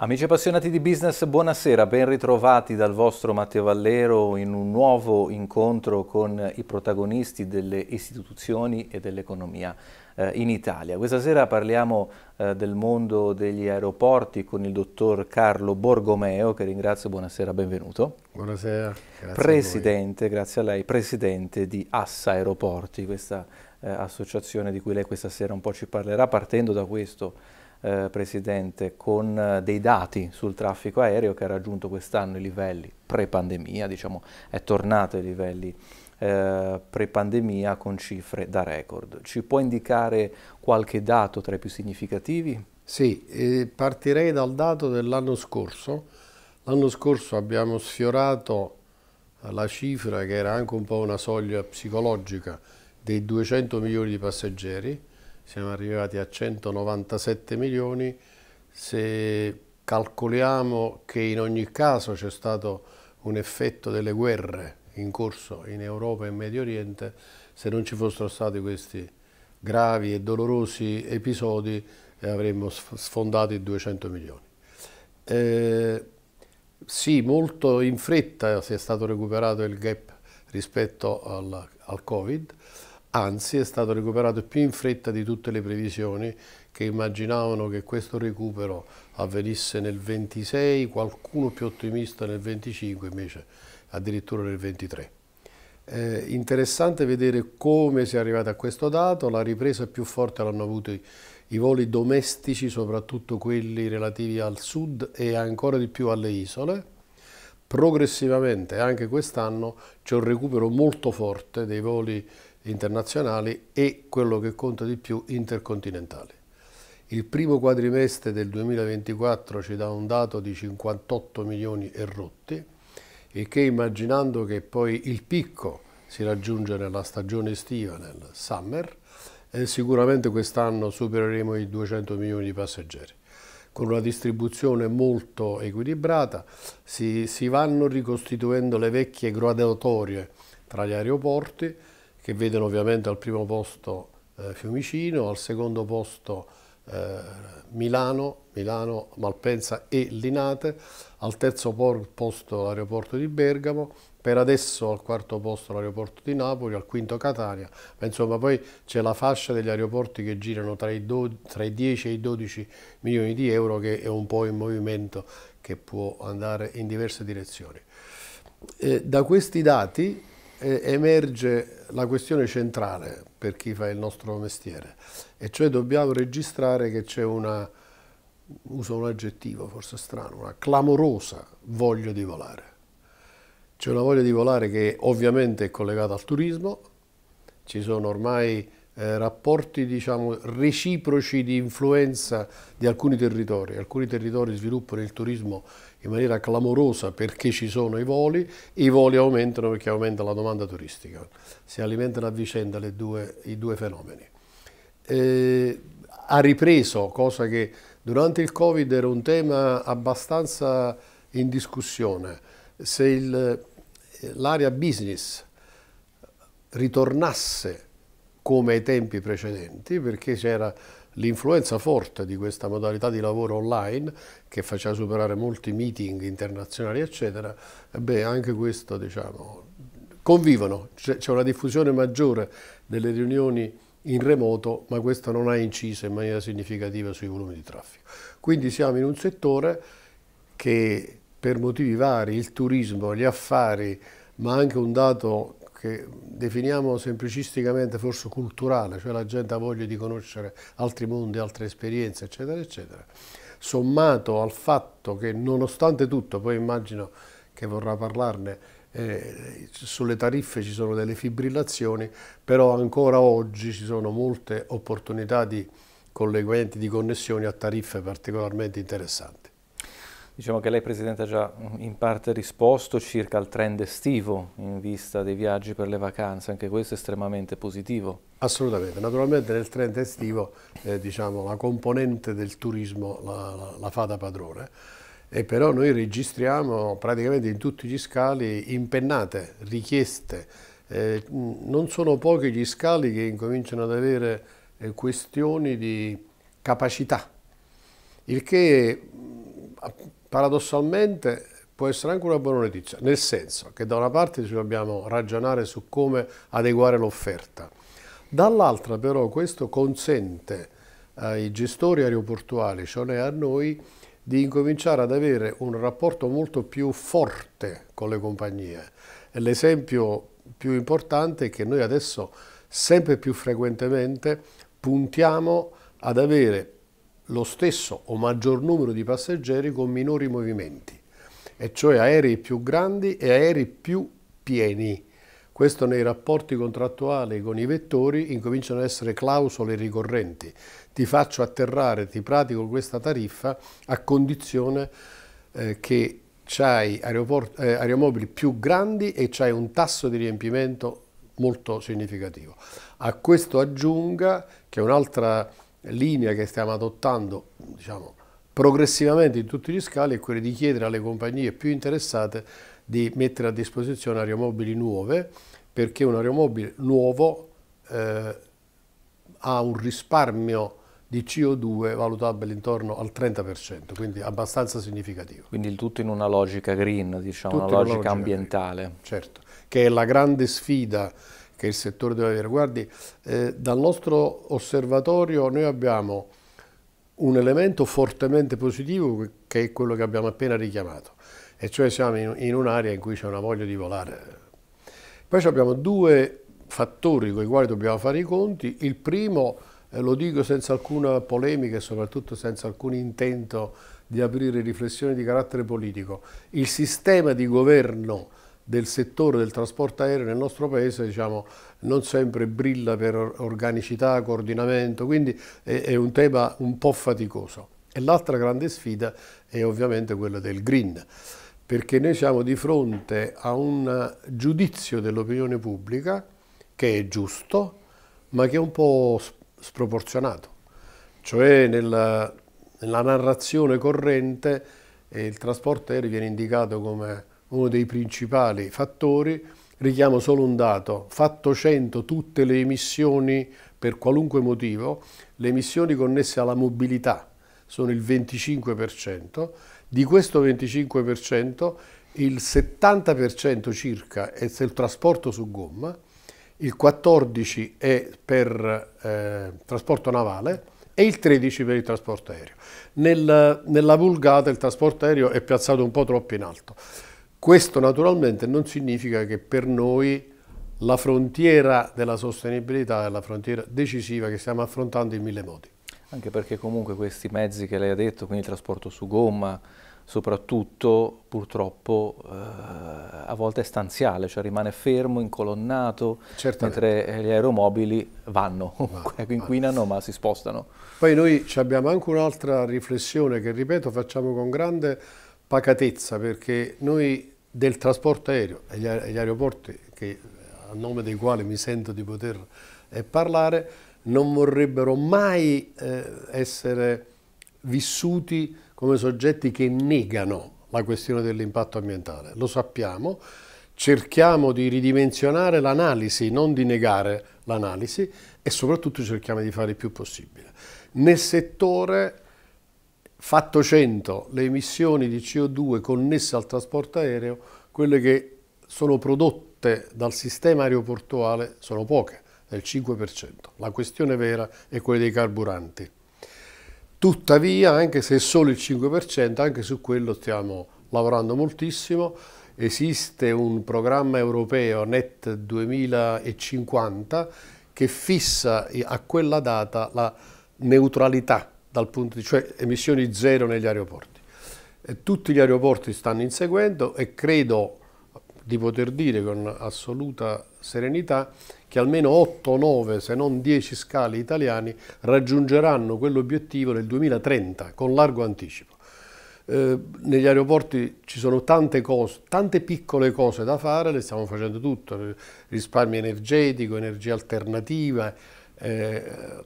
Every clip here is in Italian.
Amici appassionati di business, buonasera, ben ritrovati dal vostro Matteo Vallero in un nuovo incontro con i protagonisti delle istituzioni e dell'economia eh, in Italia. Questa sera parliamo eh, del mondo degli aeroporti con il dottor Carlo Borgomeo, che ringrazio, buonasera, benvenuto. Buonasera, grazie Presidente, grazie a lei, Presidente di Assa Aeroporti, questa eh, associazione di cui lei questa sera un po' ci parlerà, partendo da questo eh, Presidente, con eh, dei dati sul traffico aereo che ha raggiunto quest'anno i livelli pre-pandemia, diciamo è tornato ai livelli eh, pre-pandemia con cifre da record. Ci può indicare qualche dato tra i più significativi? Sì, eh, partirei dal dato dell'anno scorso. L'anno scorso abbiamo sfiorato eh, la cifra che era anche un po' una soglia psicologica dei 200 milioni di passeggeri, siamo arrivati a 197 milioni, se calcoliamo che in ogni caso c'è stato un effetto delle guerre in corso in Europa e in Medio Oriente, se non ci fossero stati questi gravi e dolorosi episodi eh, avremmo sfondato i 200 milioni. Eh, sì, molto in fretta si è stato recuperato il gap rispetto al, al Covid, anzi è stato recuperato più in fretta di tutte le previsioni che immaginavano che questo recupero avvenisse nel 26, qualcuno più ottimista nel 25 invece addirittura nel 23. Eh, interessante vedere come si è arrivati a questo dato, la ripresa più forte l'hanno avuto i, i voli domestici, soprattutto quelli relativi al sud e ancora di più alle isole progressivamente anche quest'anno c'è un recupero molto forte dei voli internazionali e, quello che conta di più, intercontinentali. Il primo quadrimestre del 2024 ci dà un dato di 58 milioni e rotti, il che immaginando che poi il picco si raggiunge nella stagione estiva, nel summer, eh, sicuramente quest'anno supereremo i 200 milioni di passeggeri. Con una distribuzione molto equilibrata si, si vanno ricostituendo le vecchie graduatorie tra gli aeroporti, che vedono ovviamente al primo posto eh, Fiumicino, al secondo posto eh, Milano, Milano, Malpensa e Linate, al terzo posto l'aeroporto di Bergamo, per adesso al quarto posto l'aeroporto di Napoli, al quinto Catania, ma insomma poi c'è la fascia degli aeroporti che girano tra i, tra i 10 e i 12 milioni di euro che è un po' in movimento, che può andare in diverse direzioni. Eh, da questi dati eh, emerge la questione centrale per chi fa il nostro mestiere, e cioè dobbiamo registrare che c'è una, uso un aggettivo forse strano, una clamorosa voglia di volare. C'è una voglia di volare che ovviamente è collegata al turismo, ci sono ormai eh, rapporti diciamo, reciproci di influenza di alcuni territori. Alcuni territori sviluppano il turismo in maniera clamorosa perché ci sono i voli e i voli aumentano perché aumenta la domanda turistica. Si alimentano a vicenda due, i due fenomeni. Eh, ha ripreso, cosa che durante il Covid era un tema abbastanza in discussione, se eh, l'area business ritornasse come ai tempi precedenti perché c'era l'influenza forte di questa modalità di lavoro online che faceva superare molti meeting internazionali eccetera, beh anche questo diciamo convivono, c'è una diffusione maggiore delle riunioni in remoto ma questo non ha inciso in maniera significativa sui volumi di traffico. Quindi siamo in un settore che per motivi vari, il turismo, gli affari, ma anche un dato che definiamo semplicisticamente forse culturale, cioè la gente ha voglia di conoscere altri mondi, altre esperienze, eccetera, eccetera, sommato al fatto che nonostante tutto, poi immagino che vorrà parlarne, eh, sulle tariffe ci sono delle fibrillazioni, però ancora oggi ci sono molte opportunità di collegamenti, di connessioni a tariffe particolarmente interessanti. Diciamo che lei Presidente ha già in parte risposto circa il trend estivo in vista dei viaggi per le vacanze, anche questo è estremamente positivo. Assolutamente, naturalmente nel trend estivo eh, diciamo, la componente del turismo la, la, la fa da padrone e però noi registriamo praticamente in tutti gli scali impennate, richieste, eh, non sono pochi gli scali che incominciano ad avere eh, questioni di capacità, il che paradossalmente può essere anche una buona notizia, nel senso che da una parte ci dobbiamo ragionare su come adeguare l'offerta, dall'altra però questo consente ai eh, gestori aeroportuali, cioè a noi, di incominciare ad avere un rapporto molto più forte con le compagnie. L'esempio più importante è che noi adesso sempre più frequentemente puntiamo ad avere lo stesso o maggior numero di passeggeri con minori movimenti, e cioè aerei più grandi e aerei più pieni. Questo nei rapporti contrattuali con i vettori incominciano ad essere clausole ricorrenti. Ti faccio atterrare, ti pratico questa tariffa a condizione eh, che hai eh, aeromobili più grandi e c'hai un tasso di riempimento molto significativo. A questo aggiunga che un'altra linea che stiamo adottando diciamo, progressivamente in tutti gli scali è quella di chiedere alle compagnie più interessate di mettere a disposizione aeromobili nuove perché un aeromobile nuovo eh, ha un risparmio di CO2 valutabile intorno al 30%, quindi abbastanza significativo. Quindi il tutto in una logica green, diciamo, una logica, logica ambientale. Green, certo, che è la grande sfida che il settore deve avere. Guardi, eh, dal nostro osservatorio noi abbiamo un elemento fortemente positivo che è quello che abbiamo appena richiamato, e cioè siamo in, in un'area in cui c'è una voglia di volare. Poi abbiamo due fattori con i quali dobbiamo fare i conti. Il primo, eh, lo dico senza alcuna polemica e soprattutto senza alcun intento di aprire riflessioni di carattere politico, il sistema di governo del settore del trasporto aereo nel nostro paese diciamo, non sempre brilla per organicità, coordinamento, quindi è, è un tema un po' faticoso. E l'altra grande sfida è ovviamente quella del green, perché noi siamo di fronte a un giudizio dell'opinione pubblica che è giusto, ma che è un po' sproporzionato. Cioè nella, nella narrazione corrente eh, il trasporto aereo viene indicato come uno dei principali fattori, richiamo solo un dato, fatto 100 tutte le emissioni per qualunque motivo, le emissioni connesse alla mobilità sono il 25%, di questo 25% il 70% circa è il trasporto su gomma, il 14% è per eh, trasporto navale e il 13% per il trasporto aereo. Nel, nella vulgata il trasporto aereo è piazzato un po' troppo in alto. Questo naturalmente non significa che per noi la frontiera della sostenibilità è la frontiera decisiva che stiamo affrontando in mille modi. Anche perché comunque questi mezzi che lei ha detto, quindi il trasporto su gomma, soprattutto purtroppo eh, a volte è stanziale, cioè rimane fermo, incolonnato, Certamente. mentre eh, gli aeromobili vanno, va, inquinano va. ma si spostano. Poi noi abbiamo anche un'altra riflessione che ripeto facciamo con grande pacatezza perché noi del trasporto aereo e gli, aeroporti che, a nome dei quali mi sento di poter eh, parlare non vorrebbero mai eh, essere vissuti come soggetti che negano la questione dell'impatto ambientale. Lo sappiamo, cerchiamo di ridimensionare l'analisi, non di negare l'analisi e soprattutto cerchiamo di fare il più possibile. Nel settore fatto 100 le emissioni di CO2 connesse al trasporto aereo, quelle che sono prodotte dal sistema aeroportuale sono poche, è il 5%. La questione vera è quella dei carburanti. Tuttavia, anche se è solo il 5%, anche su quello stiamo lavorando moltissimo. Esiste un programma europeo NET 2050 che fissa a quella data la neutralità dal punto di cioè emissioni zero negli aeroporti. E tutti gli aeroporti stanno inseguendo e credo di poter dire con assoluta serenità che almeno 8, 9, se non 10 scali italiani raggiungeranno quell'obiettivo nel 2030 con largo anticipo. Eh, negli aeroporti ci sono tante cose, tante piccole cose da fare, le stiamo facendo tutte, risparmio energetico, energia alternativa, eh,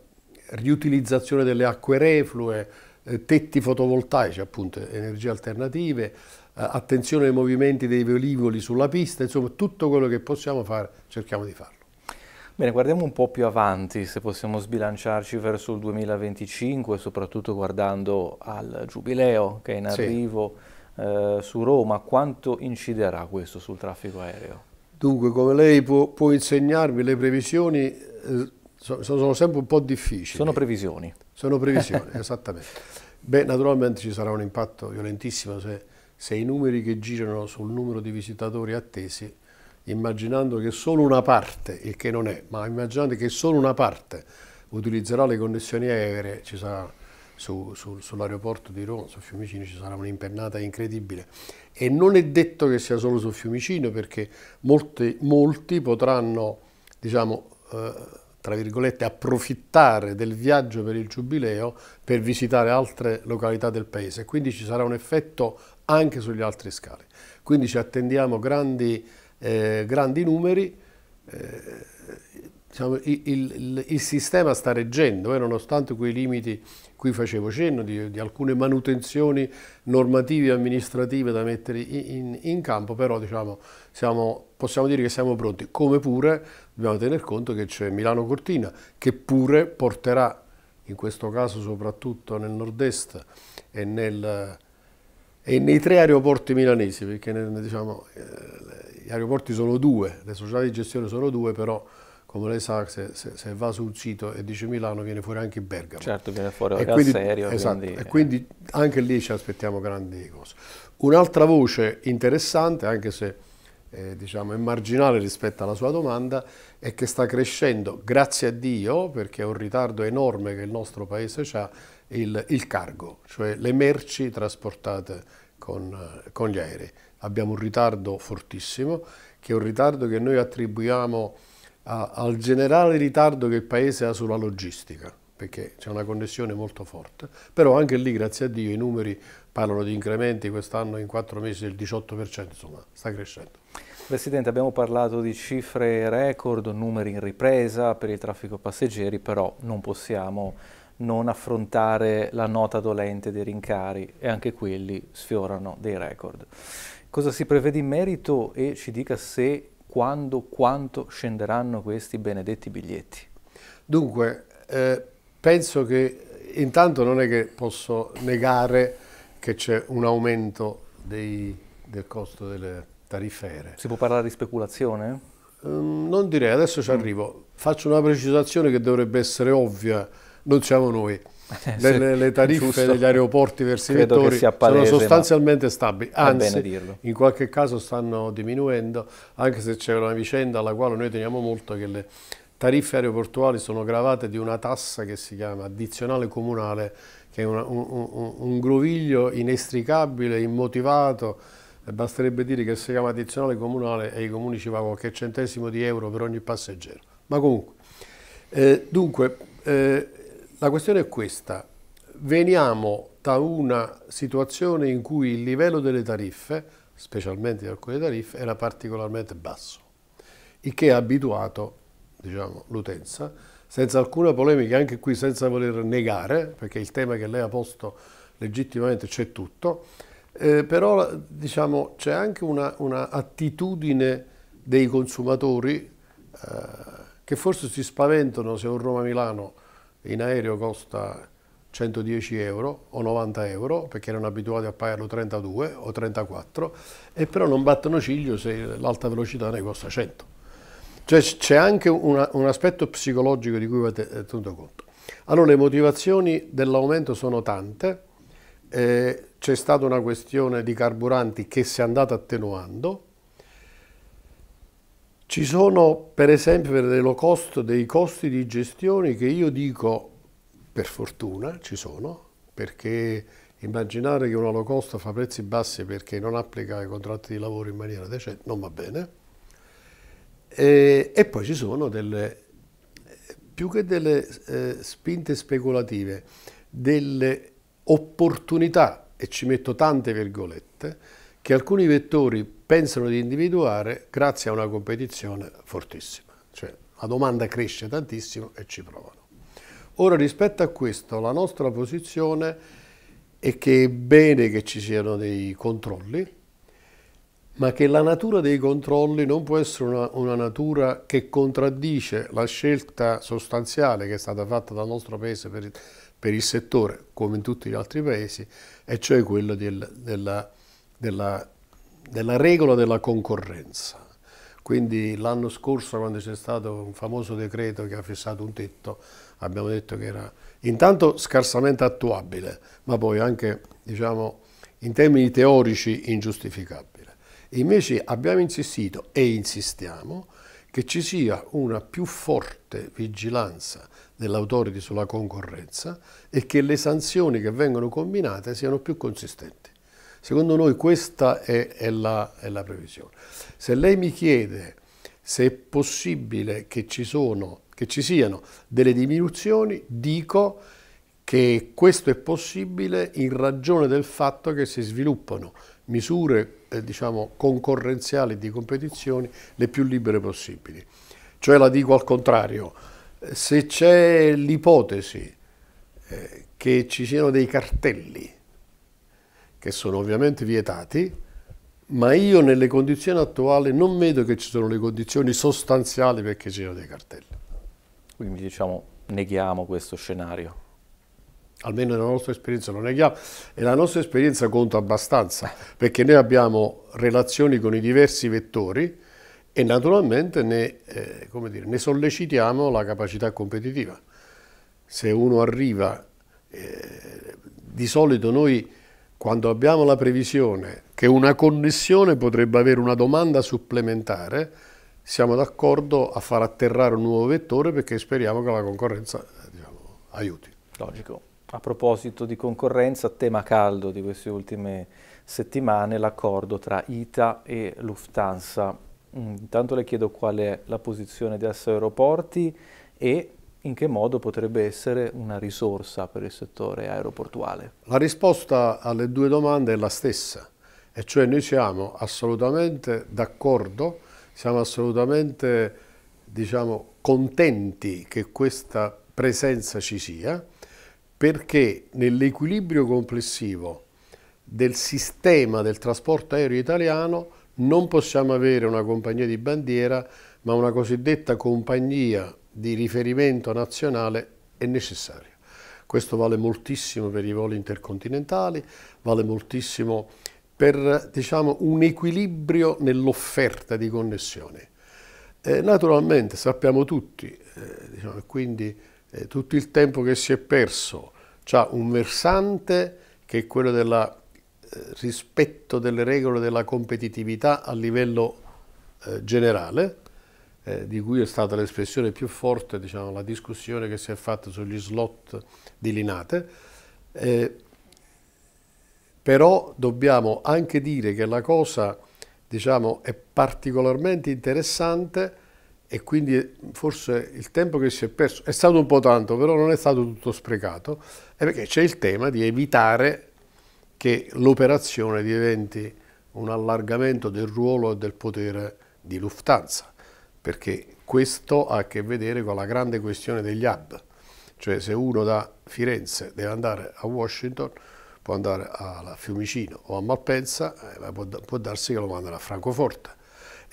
riutilizzazione delle acque reflue, eh, tetti fotovoltaici, appunto energie alternative, eh, attenzione ai movimenti dei velivoli sulla pista, insomma tutto quello che possiamo fare cerchiamo di farlo. Bene, guardiamo un po' più avanti se possiamo sbilanciarci verso il 2025, soprattutto guardando al giubileo che è in arrivo sì. eh, su Roma. Quanto inciderà questo sul traffico aereo? Dunque, come lei può, può insegnarmi, le previsioni eh, so, sono sempre un po' difficili. Sono previsioni. Sono previsioni, esattamente. Beh, naturalmente ci sarà un impatto violentissimo se, se i numeri che girano sul numero di visitatori attesi immaginando che solo una parte, il che non è, ma immaginate che solo una parte utilizzerà le connessioni aeree, ci sarà su, su, sull'aeroporto di Roma, su Fiumicino, ci sarà un'impennata incredibile. E non è detto che sia solo su Fiumicino, perché molti, molti potranno diciamo, eh, tra virgolette, approfittare del viaggio per il giubileo per visitare altre località del paese. Quindi ci sarà un effetto anche sugli altri scali. Quindi ci attendiamo grandi, eh, grandi numeri. Eh, diciamo, il, il, il, sistema sta reggendo, eh, nonostante quei limiti cui facevo cenno, di, di, alcune manutenzioni normative e amministrative da mettere in, in campo, però diciamo, siamo, possiamo dire che siamo pronti, come pure dobbiamo tener conto che c'è Milano Cortina che pure porterà in questo caso soprattutto nel nord-est e, nel, e, nei tre aeroporti milanesi, perché ne, diciamo, eh, gli aeroporti sono due, le società di gestione sono due, però come lei sa, se, se, se va sul sito e dice Milano viene fuori anche Bergamo. Certo, viene fuori e quindi, serio. Esatto, quindi... e eh. quindi anche lì ci aspettiamo grandi cose. Un'altra voce interessante, anche se eh, diciamo, è marginale rispetto alla sua domanda e che sta crescendo, grazie a Dio, perché è un ritardo enorme che il nostro Paese ha, il, il cargo, cioè le merci trasportate con, con gli aerei. Abbiamo un ritardo fortissimo, che è un ritardo che noi attribuiamo a, al generale ritardo che il Paese ha sulla logistica, perché c'è una connessione molto forte, però anche lì, grazie a Dio, i numeri parlano di incrementi quest'anno in quattro mesi del 18%, insomma sta crescendo. Presidente, abbiamo parlato di cifre record, numeri in ripresa per il traffico passeggeri, però non possiamo non affrontare la nota dolente dei rincari e anche quelli sfiorano dei record. Cosa si prevede in merito e ci dica se, quando, quanto scenderanno questi benedetti biglietti? Dunque, eh, penso che intanto non è che posso negare che c'è un aumento dei, del costo delle tarifere. Si può parlare di speculazione? Um, non direi, adesso ci mm. arrivo. Faccio una precisazione che dovrebbe essere ovvia, non siamo noi. le, se, le, tariffe giusto. degli aeroporti verso i vettori sono sostanzialmente stabili, anzi in qualche caso stanno diminuendo, anche se c'è una vicenda alla quale noi teniamo molto che le tariffe aeroportuali sono gravate di una tassa che si chiama addizionale comunale che è una, un, un, groviglio inestricabile, immotivato, basterebbe dire che si chiama addizionale comunale e i comuni ci pagano qualche centesimo di euro per ogni passeggero. Ma comunque, eh, dunque, eh, la questione è questa. Veniamo da una situazione in cui il livello delle tariffe, specialmente di alcune tariffe, era particolarmente basso, il che ha abituato diciamo, l'utenza senza alcuna polemica, anche qui senza voler negare, perché il tema che lei ha posto legittimamente c'è tutto, eh, però diciamo, c'è anche una, una, attitudine dei consumatori eh, che forse si spaventano se un Roma-Milano in aereo costa 110 euro o 90 euro perché erano abituati a pagarlo 32 o 34 e però non battono ciglio se l'alta velocità ne costa 100. Cioè c'è anche una, un aspetto psicologico di cui avete eh, tenuto conto. Allora le motivazioni dell'aumento sono tante, eh, c'è stata una questione di carburanti che si è andata attenuando, ci sono per esempio per low cost dei costi di gestione che io dico per fortuna ci sono, perché immaginare che una low cost fa prezzi bassi perché non applica i contratti di lavoro in maniera decente non va bene. E, eh, e poi ci sono delle, più che delle eh, spinte speculative, delle opportunità, e ci metto tante virgolette, che alcuni vettori pensano di individuare grazie a una competizione fortissima. Cioè la domanda cresce tantissimo e ci provano. Ora rispetto a questo la nostra posizione è che è bene che ci siano dei controlli, ma che la natura dei controlli non può essere una, una, natura che contraddice la scelta sostanziale che è stata fatta dal nostro Paese per il, per il settore, come in tutti gli altri Paesi, e cioè quella del, della, della, della regola della concorrenza. Quindi l'anno scorso quando c'è stato un famoso decreto che ha fissato un tetto, abbiamo detto che era intanto scarsamente attuabile, ma poi anche diciamo, in termini teorici ingiustificabile invece abbiamo insistito e insistiamo che ci sia una più forte vigilanza dell'autority sulla concorrenza e che le sanzioni che vengono combinate siano più consistenti. Secondo noi questa è, è, la, è la, previsione. Se lei mi chiede se è possibile che ci, sono, che ci siano delle diminuzioni, dico che questo è possibile in ragione del fatto che si sviluppano misure eh, diciamo, concorrenziali di competizioni le più libere possibili. Cioè la dico al contrario, se c'è l'ipotesi eh, che ci siano dei cartelli, che sono ovviamente vietati, ma io nelle condizioni attuali non vedo che ci sono le condizioni sostanziali perché ci siano dei cartelli. Quindi diciamo neghiamo questo scenario almeno nella nostra esperienza non è chiaro, e la nostra esperienza conta abbastanza, perché noi abbiamo relazioni con i diversi vettori e naturalmente ne, eh, dire, ne sollecitiamo la capacità competitiva. Se uno arriva, eh, di solito noi quando abbiamo la previsione che una connessione potrebbe avere una domanda supplementare, siamo d'accordo a far atterrare un nuovo vettore perché speriamo che la concorrenza diciamo, aiuti. Logico. A proposito di concorrenza, tema caldo di queste ultime settimane, l'accordo tra ITA e Lufthansa. Mm, intanto le chiedo qual è la posizione di Assa Aeroporti e in che modo potrebbe essere una risorsa per il settore aeroportuale. La risposta alle due domande è la stessa, e cioè noi siamo assolutamente d'accordo, siamo assolutamente diciamo, contenti che questa presenza ci sia, perché nell'equilibrio complessivo del sistema del trasporto aereo italiano non possiamo avere una compagnia di bandiera, ma una cosiddetta compagnia di riferimento nazionale è necessaria. Questo vale moltissimo per i voli intercontinentali, vale moltissimo per diciamo, un equilibrio nell'offerta di connessioni. Eh, naturalmente sappiamo tutti, eh, diciamo, quindi eh, tutto il tempo che si è perso ha un versante che è quello del eh, rispetto delle regole della competitività a livello eh, generale, eh, di cui è stata l'espressione più forte, diciamo, la discussione che si è fatta sugli slot di Linate, eh, però dobbiamo anche dire che la cosa diciamo, è particolarmente interessante e quindi forse il tempo che si è perso è stato un po' tanto, però non è stato tutto sprecato, è perché c'è il tema di evitare che l'operazione diventi un allargamento del ruolo e del potere di Lufthansa, perché questo ha a che vedere con la grande questione degli hub, cioè se uno da Firenze deve andare a Washington può andare a Fiumicino o a Malpensa, eh, può, darsi che lo mandano a Francoforte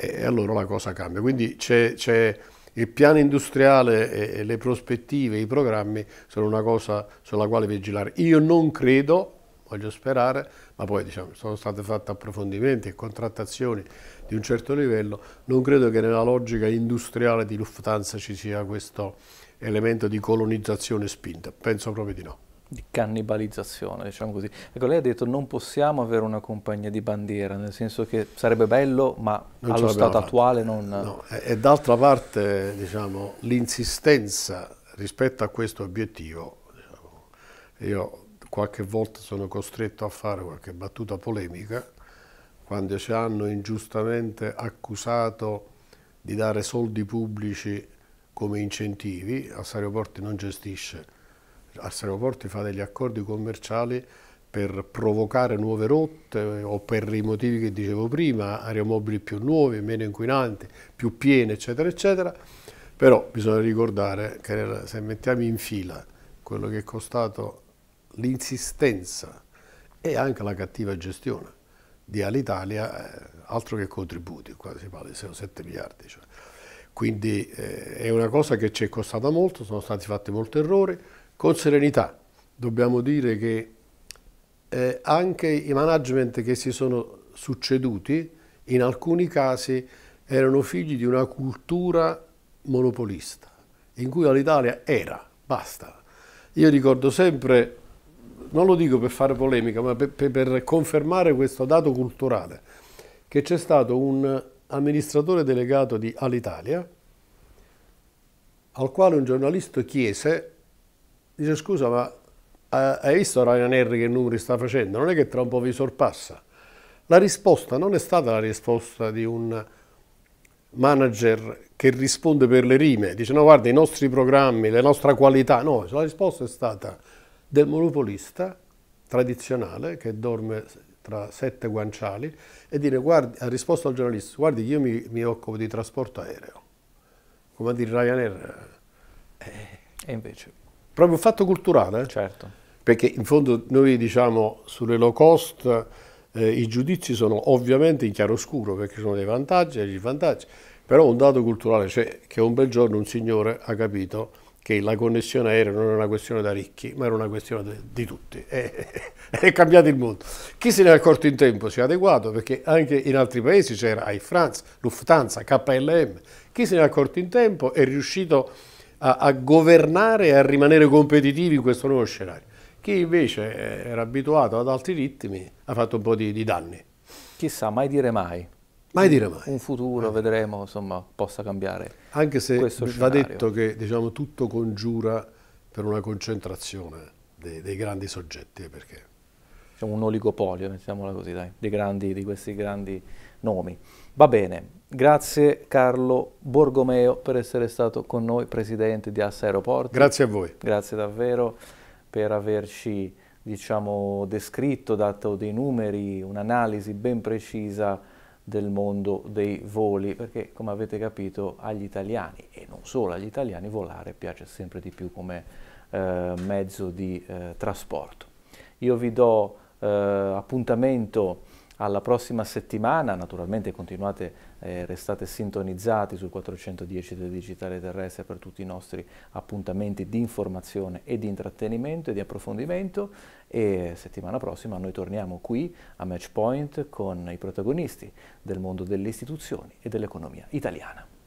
e allora la cosa cambia. Quindi c'è, c'è il piano industriale e, le prospettive, i programmi sono una cosa sulla quale vigilare. Io non credo, voglio sperare, ma poi diciamo, sono state fatte approfondimenti e contrattazioni di un certo livello, non credo che nella logica industriale di Lufthansa ci sia questo elemento di colonizzazione spinta, penso proprio di no di cannibalizzazione, diciamo così. Ecco, lei ha detto non possiamo avere una compagnia di bandiera, nel senso che sarebbe bello, ma non allo stato fatto. attuale non... No. E, e d'altra parte, diciamo, l'insistenza rispetto a questo obiettivo, diciamo, io qualche volta sono costretto a fare qualche battuta polemica, quando ci hanno ingiustamente accusato di dare soldi pubblici come incentivi, Assario Porti non gestisce Asseroporti fa degli accordi commerciali per provocare nuove rotte eh, o per i motivi che dicevo prima, aeromobili più nuovi, meno inquinanti, più piene, eccetera, eccetera. Però bisogna ricordare che se mettiamo in fila quello che è costato l'insistenza e anche la cattiva gestione di Alitalia, eh, altro che contributi, qua si parla di 6 o 7 miliardi. Cioè. Quindi eh, è una cosa che ci è costata molto, sono stati fatti molti errori, con serenità dobbiamo dire che eh, anche i management che si sono succeduti in alcuni casi erano figli di una cultura monopolista in cui l'Italia era, basta. Io ricordo sempre, non lo dico per fare polemica, ma per, per confermare questo dato culturale, che c'è stato un amministratore delegato di Alitalia al quale un giornalista chiese dice scusa ma eh, hai visto Ryan Henry che numeri sta facendo? Non è che tra un po' vi sorpassa. La risposta non è stata la risposta di un manager che risponde per le rime, dice no guarda i nostri programmi, la nostra qualità, no, la risposta è stata del monopolista tradizionale che dorme tra sette guanciali e dire guardi, ha risposto al giornalista guardi io mi, mi occupo di trasporto aereo, come a dire Ryanair. Eh. E invece? proprio un fatto culturale. Eh? Certo. Perché in fondo noi diciamo sulle low cost eh, i giudizi sono ovviamente in chiaroscuro perché ci sono dei vantaggi e degli svantaggi, però un dato culturale, cioè che un bel giorno un signore ha capito che la connessione aerea non era una questione da ricchi, ma era una questione di, di tutti. E, è cambiato il mondo. Chi se ne è accorto in tempo si è adeguato, perché anche in altri paesi c'era Air France, Lufthansa, KLM. Chi se ne è accorto in tempo è riuscito a a, a governare e a rimanere competitivi in questo nuovo scenario. Chi invece eh, era abituato ad altri ritmi ha fatto un po' di, di danni. Chissà, mai dire mai. Mai dire mai. Un futuro, eh. vedremo, insomma, possa cambiare. Anche se va scenario. detto che diciamo, tutto congiura per una concentrazione dei, dei grandi soggetti, eh, perché diciamo, un oligopolio, mettiamola così, dai, grandi, di questi grandi nomi. Va bene, grazie Carlo Borgomeo per essere stato con noi, presidente di Assa Aeroporti. Grazie a voi. Grazie davvero per averci diciamo, descritto, dato dei numeri, un'analisi ben precisa del mondo dei voli, perché come avete capito agli italiani e non solo agli italiani volare piace sempre di più come eh, mezzo di eh, trasporto. Io vi do eh, appuntamento alla prossima settimana, naturalmente continuate, eh, restate sintonizzati sul 410 del Digitale Terrestre per tutti i nostri appuntamenti di informazione e di intrattenimento e di approfondimento e settimana prossima noi torniamo qui a Matchpoint con i protagonisti del mondo delle istituzioni e dell'economia italiana.